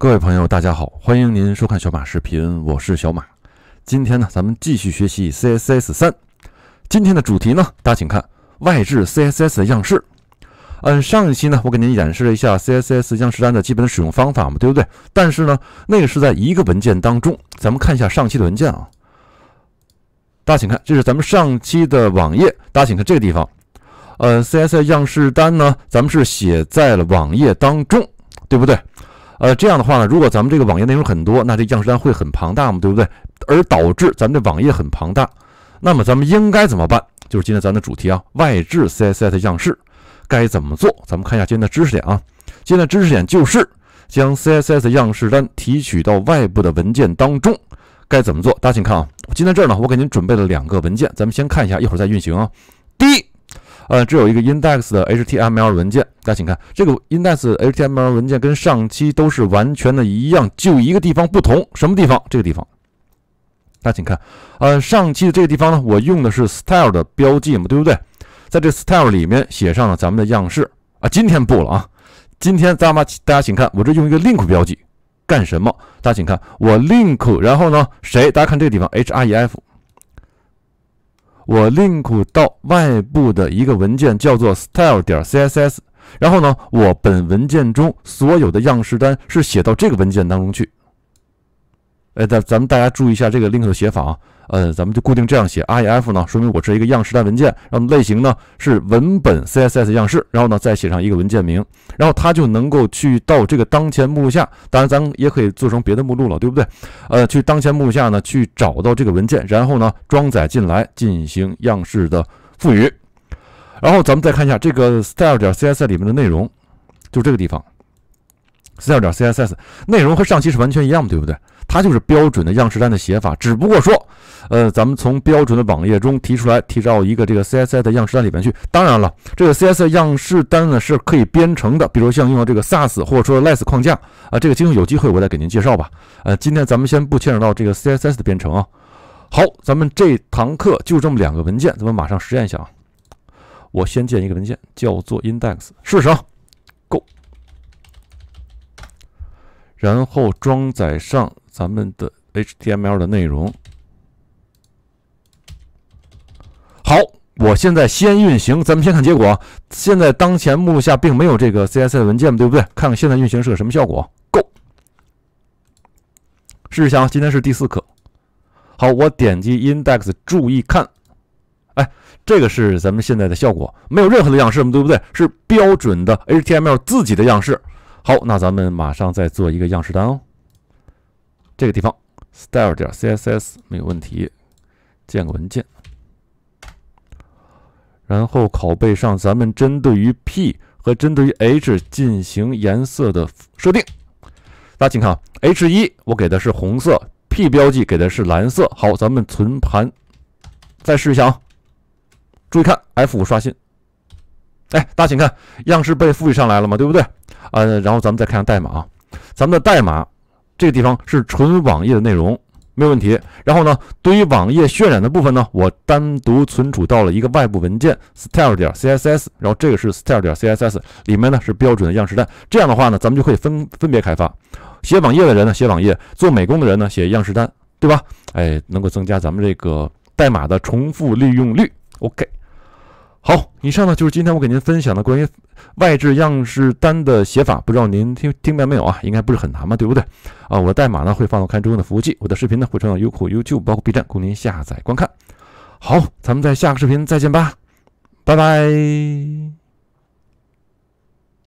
各位朋友，大家好，欢迎您收看小马视频，我是小马。今天呢，咱们继续学习 CSS 三。今天的主题呢，大家请看外置 CSS 的样式。嗯，上一期呢，我给您演示了一下 CSS 样式单的基本的使用方法嘛，对不对？但是呢，那个是在一个文件当中。咱们看一下上期的文件啊。大家请看，这是咱们上期的网页。大家请看这个地方，呃，CSS 样式单呢，咱们是写在了网页当中，对不对？呃，这样的话呢，如果咱们这个网页内容很多，那这样式单会很庞大嘛，对不对？而导致咱们的网页很庞大，那么咱们应该怎么办？就是今天咱的主题啊，外置 CSS 样式该怎么做？咱们看一下今天的知识点啊。今天的知识点就是将 CSS 样式单提取到外部的文件当中，该怎么做？大家请看啊。今天这儿呢，我给您准备了两个文件，咱们先看一下，一会儿再运行啊。呃，这有一个 index 的 HTML 文件，大家请看这个 index HTML 文件跟上期都是完全的一样，就一个地方不同，什么地方？这个地方，大家请看。呃，上期的这个地方呢，我用的是 style 的标记嘛，对不对？在这 style 里面写上了咱们的样式啊。今天不了啊，今天咱们大家请看，我这用一个 link 标记干什么？大家请看，我 link，然后呢，谁？大家看这个地方，href。我 link 到外部的一个文件，叫做 style 点 css，然后呢，我本文件中所有的样式单是写到这个文件当中去。哎，咱咱们大家注意一下这个 link 的写法啊，呃，咱们就固定这样写。I E F 呢，说明我是一个样式单文件，然后类型呢是文本 C S S 样式，然后呢再写上一个文件名，然后它就能够去到这个当前目录下，当然咱也可以做成别的目录了，对不对？呃，去当前目录下呢，去找到这个文件，然后呢装载进来进行样式的赋予。然后咱们再看一下这个 style 点 C S S 里面的内容，就这个地方。style.css 内容和上期是完全一样，对不对？它就是标准的样式单的写法，只不过说，呃，咱们从标准的网页中提出来，提到一个这个 CSS 的样式单里面去。当然了，这个 CSS 样式单呢是可以编程的，比如像用到这个 Sass 或者说 Less 框架啊，这个今后有机会我再给您介绍吧。呃，今天咱们先不牵扯到这个 CSS 的编程啊。好，咱们这堂课就这么两个文件，咱们马上实验一下啊。我先建一个文件，叫做 index，试试啊。然后装载上咱们的 HTML 的内容。好，我现在先运行，咱们先看结果。现在当前目录下并没有这个 CSS 文件对不对？看看现在运行是个什么效果。Go，试下啊，今天是第四课。好，我点击 Index，注意看。哎，这个是咱们现在的效果，没有任何的样式嘛，对不对？是标准的 HTML 自己的样式。好，那咱们马上再做一个样式单哦。这个地方 style 点 css 没有问题，建个文件，然后拷贝上。咱们针对于 p 和针对于 h 进行颜色的设定。大家请看 h 1我给的是红色，p 标记给的是蓝色。好，咱们存盘，再试一下啊。注意看，F5 刷新。哎，大家请看样式被赋予上来了嘛，对不对？呃，然后咱们再看下代码啊，咱们的代码这个地方是纯网页的内容，没有问题。然后呢，对于网页渲染的部分呢，我单独存储到了一个外部文件 style. 点 css，然后这个是 style. 点 css，里面呢是标准的样式单。这样的话呢，咱们就可以分分别开发，写网页的人呢写网页，做美工的人呢写样式单，对吧？哎，能够增加咱们这个代码的重复利用率。OK。好，以上呢就是今天我给您分享的关于外置样式单的写法，不知道您听听明白没有啊？应该不是很难嘛，对不对？啊，我的代码呢会放到看中文的服务器，我的视频呢会传到优酷、YouTube，包括 B 站供您下载观看。好，咱们在下个视频再见吧，拜拜。